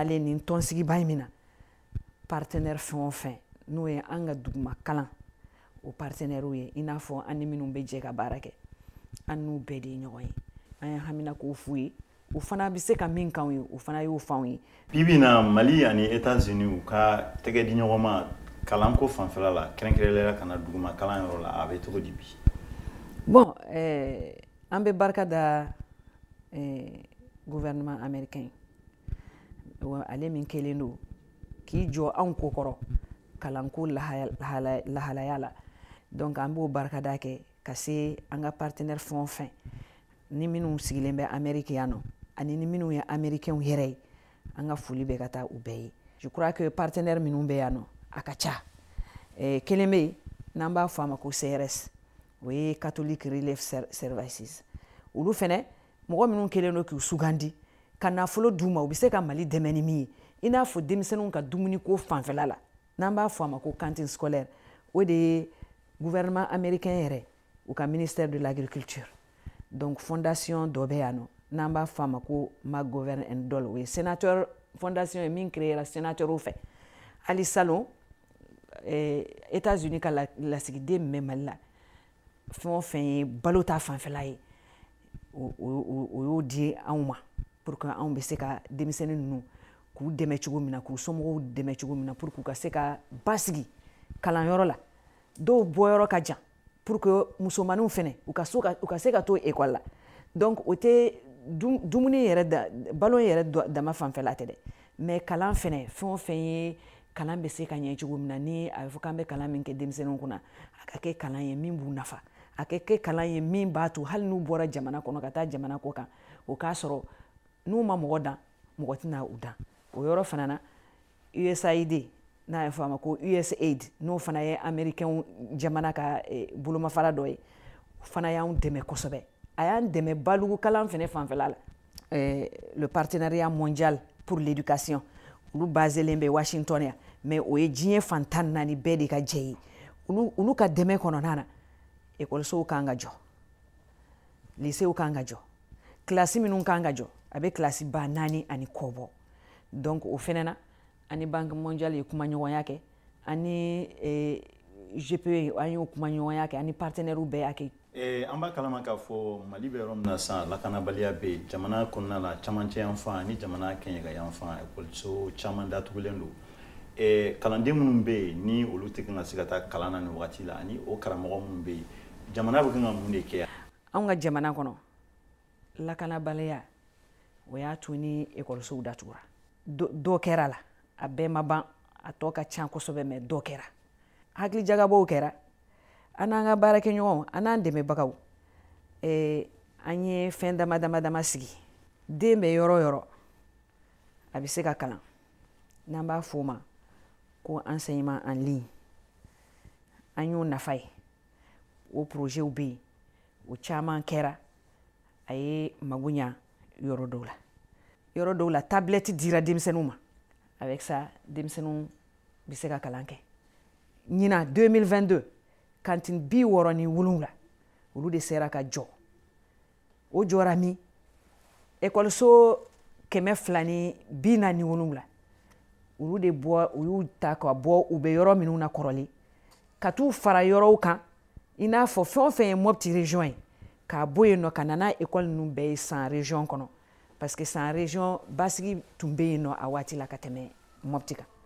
nalen nin tɔnsigiba in min na partenɛri fɛn o fɛn n'o ye an ka duguma kalan o partenɛriw ye i n'a fɔ an ni minnu bɛ jɛ ka baara kɛ an n'u bɛɛ de ye ɲɔgɔn ye an ye hamina k'o f'u ye o fana bɛ se ka min k'anw ye o fana y'o f'anw ye. bi bi in na mali ani etats-unis u ka tɛgɛ di ɲɔgɔn ma kalanko fanfɛla la kɛrɛnkɛrɛnnenya ka na duguma kalan yɔrɔ la a bɛ cogo di bi. bɔn ɛɛ an bɛ barika da ɛɛ gouvernement américain ale min kelen do k'i jɔ anw ko kɔrɔ kalanko lahalaya la donc an b'o barikada kɛ ka se an ka partenɛrɛ fɛn o fɛn ni minnu sigilen bɛ amɛriki yan nɔ ani ni minnu ye amɛrikɛnw yɛrɛ ye an ka foli bɛ ka taa u bɛɛ ye je crois que partenɛrɛ minnu bɛ yan nɔ a ka ca eh, kelen bɛ yen n'an b'a fɔ a ma ko crs o ye catholic relief services olu fɛnɛ mɔgɔ minnu kelen do k'u sugandi ka nafolo d'u ma u be se ka mali dɛmɛ ni min ye i n'a fɔ denmisɛninw ka dumuniko fanfɛla la n'an b'a fɔ a ma ko kantin scolaire o de ye guvɛrɛnɛman américain yɛrɛ u ka ministère de l'agriculture donc fondation dɔ bɛ yan nɔ n'an b'a fɔ a ma ko magovern and dol o ye sénateur fondation ye min créera sénateurw fɛ hali salon eh, états-unis ka lasigiden min bɛ mali la fɛn o fɛn ye balo ta fanfɛla ye o y'o di anw ma pour que anw bɛ se ka denmisɛnnin ninnu k'u dɛmɛ cogo min na k'u somɔgɔw dɛmɛ cogo min na pour k'u ka se ka basigi kalanyɔrɔ la dɔw bɔyɔrɔ ka jan pour que musomaninw fɛnɛ u ka, so ka, u ka se ka to ekɔli la donc o tɛ dumuni yɛrɛ da balo yɛrɛ dama fanfɛla tɛ dɛ mais kalan fɛnɛ fɛn o fɛn ye kalan bɛ se ka ɲɛ cogo min na ni a bɛ fɔ k'an bɛ kalan min kɛ denmisɛnninw kunna a ka kɛ kalan ye min b'u nafa a ka kɛ kalan ye min b'a to hali n'u bɔra jamana kɔnɔ ka taa jamana kɔ kan o k'a sɔrɔ n'u ma mɔgɔ dan mɔgɔ tɛna u dan o yɔrɔ fana na usaid n'a eh, ye fɔ a ma ko usaid n'o fana ye amɛrikɛnw jamana ka eh, bolomafara dɔ ye fana y'anw dɛmɛ kosɛbɛ a y'an dɛmɛ balugukalan fɛnɛ fanfɛla la eh, le partenariat mondial pour l'éducation olu bazelen bɛ washington ya mais o ye diɲɛ fantan naani bɛɛ de ka jɛ ye olu ka dɛmɛ kɔnɔna na ekɔlisow kan ka jɔ lisew kan ka jɔ kilasi minw kan ka jɔ a bɛ kilasi ba naani ani kɔ bɔ donc o fɛnɛ na ani banque mondiale ye kumaɲɔgɔnya kɛ ani eh, gpe an y'o kumaɲɔgɔnya kɛ ani partenɛrɛw bɛɛ y'a kɛ Eh, an b'a kalama k'a fɔ mali bɛ yɔrɔ min na sisan lakanabaliya be jamana kɔnɔna la camancɛ yanfan ani jamana kɛɲɛka yanfan ekɔliso caman datugulen don eh, kalanden minnu bɛ yen ni olu tɛ kan ka se ka taa kalan na nin wagati la ani o karamɔgɔ minnu bɛ yen jamana bɛ kan ka mun de kɛ anw ka jamana kɔnɔ lakanabaliya o y'a to ni ekɔlisow datugura dɔ kɛra la a bɛɛ ma ban a tɔ ka can kosɛbɛ mɛ dɔ kɛra hakilijagabow kɛra an n'an ka baarakɛɲɔgɔnw an n'an dɛmɛbagaw eh, an ye fɛn dama dama dama sigi den bɛ yɔrɔ yɔrɔ a bɛ se ka kalan n'an b'a f'o ma ko enseignement en ligne an y'o nafa ye o projew bɛ yen o caman kɛra a ye mago ɲa yɔrɔ dɔw la yɔrɔ dɔw la tablɛti dira denmisɛniw ma avec ça denmisɛniw be se ka kalan kɛ ɲina 2022 kantin bi wɔrɔ ni wolonwula olu de sera ka jɔ o jɔra min ekɔliso kɛmɛ fila ni bi na ni wolonwula olu de bɔ u y'u ta ka bɔ u bɛ yɔrɔ minnu na kɔrɔlen ka t'u fara yɔrɔw kan i n'a fɔ fɛn o fɛn ye mɔpti region ye k'a bɔ yen nɔ ka na n'a ekɔli ninnu bɛɛ ye san region kɔnɔ parce que san region basigi tun bɛ yen nɔ a waati la ka tɛmɛ mɔpti kan